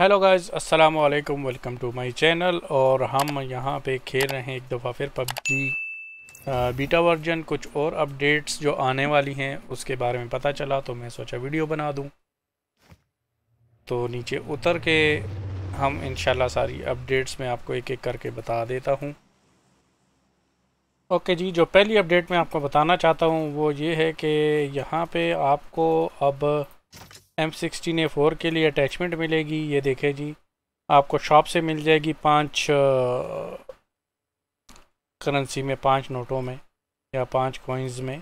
Hello guys अस्सलाम वालेकुम welcome to my channel और हम यहाँ पे खेल रहे हैं एक दफ़ा फिर पबजी बीटा वर्जन कुछ और अपडेट्स जो आने वाली हैं उसके बारे में पता चला तो मैं सोचा वीडियो बना दूँ तो नीचे उतर के हम इन सारी अपडेट्स में आपको एक एक करके बता देता हूँ ओके जी जो पहली अपडेट मैं आपको बताना चाहता हूँ वो ये है कि यहाँ पर आपको अब एम सिक्सटीन ए फोर के लिए अटैचमेंट मिलेगी ये देखें जी आपको शॉप से मिल जाएगी पांच करेंसी में पांच नोटों में या पांच कोइंस में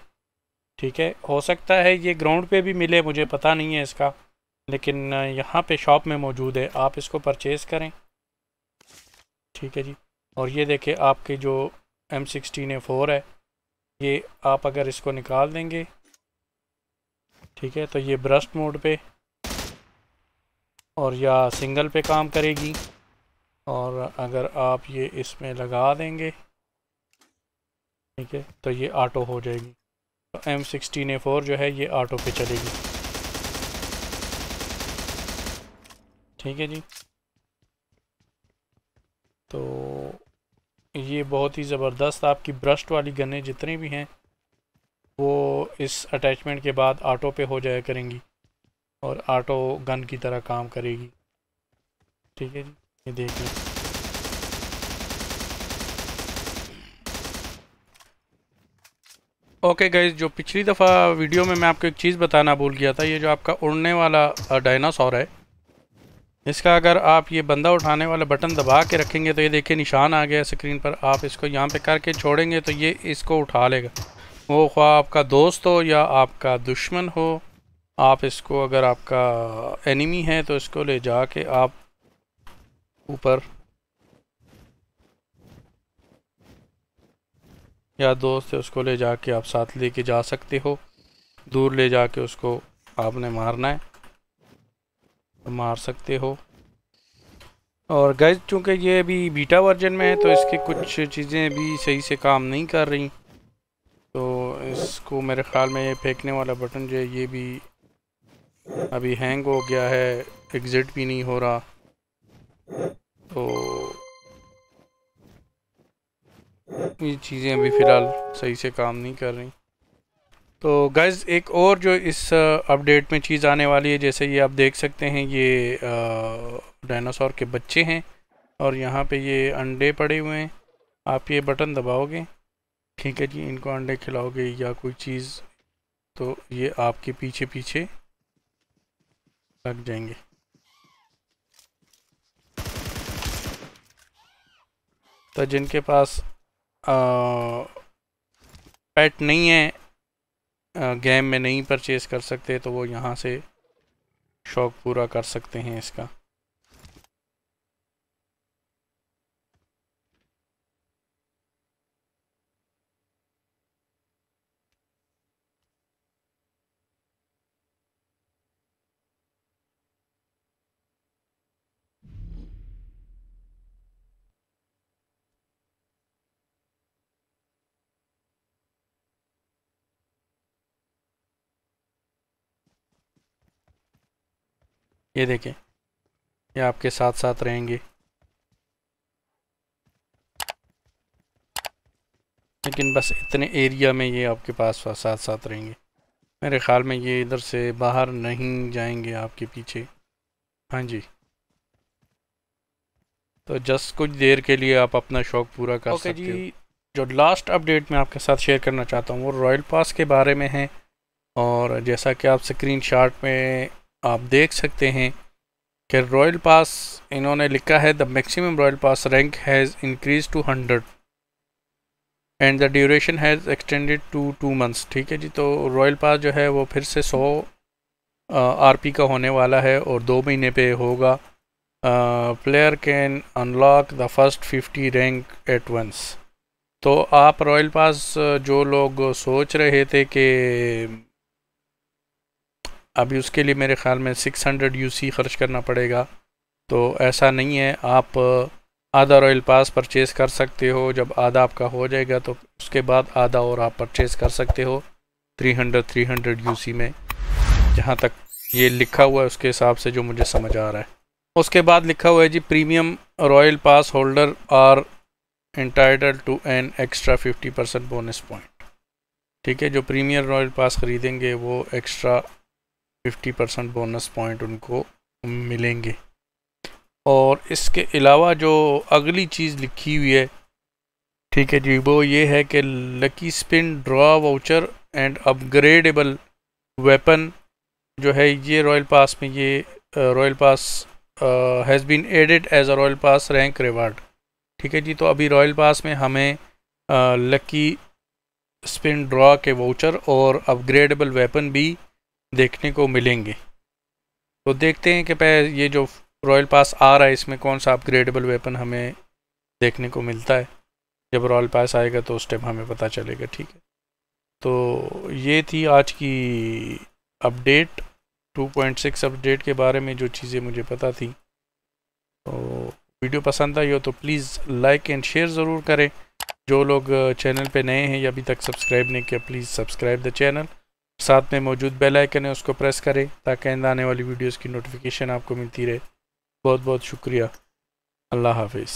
ठीक है हो सकता है ये ग्राउंड पे भी मिले मुझे पता नहीं है इसका लेकिन यहाँ पे शॉप में मौजूद है आप इसको परचेज़ करें ठीक है जी और ये देखें आपके जो एम सिक्सटीन ए फोर है ये आप अगर इसको निकाल देंगे ठीक है तो ये ब्रश मोड पे और या सिंगल पे काम करेगी और अगर आप ये इसमें लगा देंगे ठीक है तो ये ऑटो हो जाएगी तो एम सिक्सटीन ए फोर जो है ये ऑटो पे चलेगी ठीक है जी तो ये बहुत ही ज़बरदस्त आपकी ब्रश्ट वाली गन्ने जितने भी हैं वो इस अटैचमेंट के बाद आटो पे हो जाया करेंगी और आटो गन की तरह काम करेगी ठीक है जी ये देख लें ओके गाइज जो पिछली दफ़ा वीडियो में मैं आपको एक चीज़ बताना भूल गया था ये जो आपका उड़ने वाला डायनासोर है इसका अगर आप ये बंदा उठाने वाला बटन दबा के रखेंगे तो ये देखिए निशान आ गया स्क्रीन पर आप इसको यहाँ पे करके छोड़ेंगे तो ये इसको उठा लेगा वो ख्वा आपका दोस्त हो या आपका दुश्मन हो आप इसको अगर आपका एनिमी है तो इसको ले जा के आप ऊपर या दोस्त है उसको ले जा के आप साथ लेके जा सकते हो दूर ले जा के उसको आपने मारना है तो मार सकते हो और गैज चूँकि ये अभी बीटा वर्जन में है तो इसकी कुछ चीज़ें अभी सही से काम नहीं कर रही इसको मेरे ख्याल में ये फेंकने वाला बटन जो है ये भी अभी हैंग हो गया है एग्ज़िट भी नहीं हो रहा तो ये चीज़ें अभी फ़िलहाल सही से काम नहीं कर रही तो गैज एक और जो इस अपडेट में चीज़ आने वाली है जैसे ये आप देख सकते हैं ये डायनासोर के बच्चे हैं और यहाँ पे ये अंडे पड़े हुए हैं आप ये बटन दबाओगे ठीक है जी इनको अंडे खिलाओगे या कोई चीज़ तो ये आपके पीछे पीछे लग जाएंगे तो जिनके पास आ, पेट नहीं है आ, गेम में नहीं परचेज़ कर सकते तो वो यहाँ से शौक़ पूरा कर सकते हैं इसका ये देखें ये आपके साथ साथ रहेंगे लेकिन बस इतने एरिया में ये आपके पास साथ साथ रहेंगे मेरे ख़्याल में ये इधर से बाहर नहीं जाएंगे आपके पीछे हाँ जी तो जस्ट कुछ देर के लिए आप अपना शौक पूरा कर okay सकते जी। जो लास्ट अपडेट मैं आपके साथ शेयर करना चाहता हूँ वो रॉयल पास के बारे में है और जैसा कि आप स्क्रीन में आप देख सकते हैं कि रॉयल पास इन्होंने लिखा है the maximum royal pass rank has increase to hundred and the duration has extended to two months ठीक है जी तो रॉयल पास जो है वो फिर से सौ आरपी का होने वाला है और दो महीने पे होगा player can unlock the first fifty rank at once तो आप रॉयल पास जो लोग सोच रहे थे कि अभी उसके लिए मेरे ख़्याल में 600 हंड्रेड खर्च करना पड़ेगा तो ऐसा नहीं है आप आधा रॉयल पास परचेज़ कर सकते हो जब आधा आपका हो जाएगा तो उसके बाद आधा और आप परचेज़ कर सकते हो 300 300 यूसी में जहाँ तक ये लिखा हुआ है उसके हिसाब से जो मुझे समझ आ रहा है उसके बाद लिखा हुआ है जी premium royal pass holder are entitle to an extra 50 percent bonus point ठीक है जो प्रीमियर रॉयल पास ख़रीदेंगे वो extra fifty percent bonus point उनको मिलेंगे और इसके अलावा जो अगली चीज़ लिखी हुई है ठीक है जी वो ये है कि lucky spin draw voucher and upgradable weapon जो है ये रॉयल पास में ये royal pass has been added as a royal pass rank reward ठीक है जी तो अभी रॉयल पास में हमें लकी स्पिन ड्रा के वाउचर और अपग्रेडेबल वेपन भी देखने को मिलेंगे तो देखते हैं कि ये जो रॉयल पास आ रहा है इसमें कौन सा अपग्रेडेबल वेपन हमें देखने को मिलता है जब रॉयल पास आएगा तो उस टाइम हमें पता चलेगा ठीक है तो ये थी आज की अपडेट 2.6 अपडेट के बारे में जो चीज़ें मुझे पता थी तो वीडियो पसंद आई हो तो प्लीज़ लाइक एंड शेयर ज़रूर करें जो लोग चैनल पे नए हैं या अभी तक सब्सक्राइब नहीं किया प्लीज़ सब्सक्राइब द चैनल साथ में मौजूद बेल आइकन है उसको प्रेस करें ताकि आइंदा आने वाली वीडियोस की नोटिफिकेशन आपको मिलती रहे बहुत बहुत शुक्रिया अल्लाह हाफिज़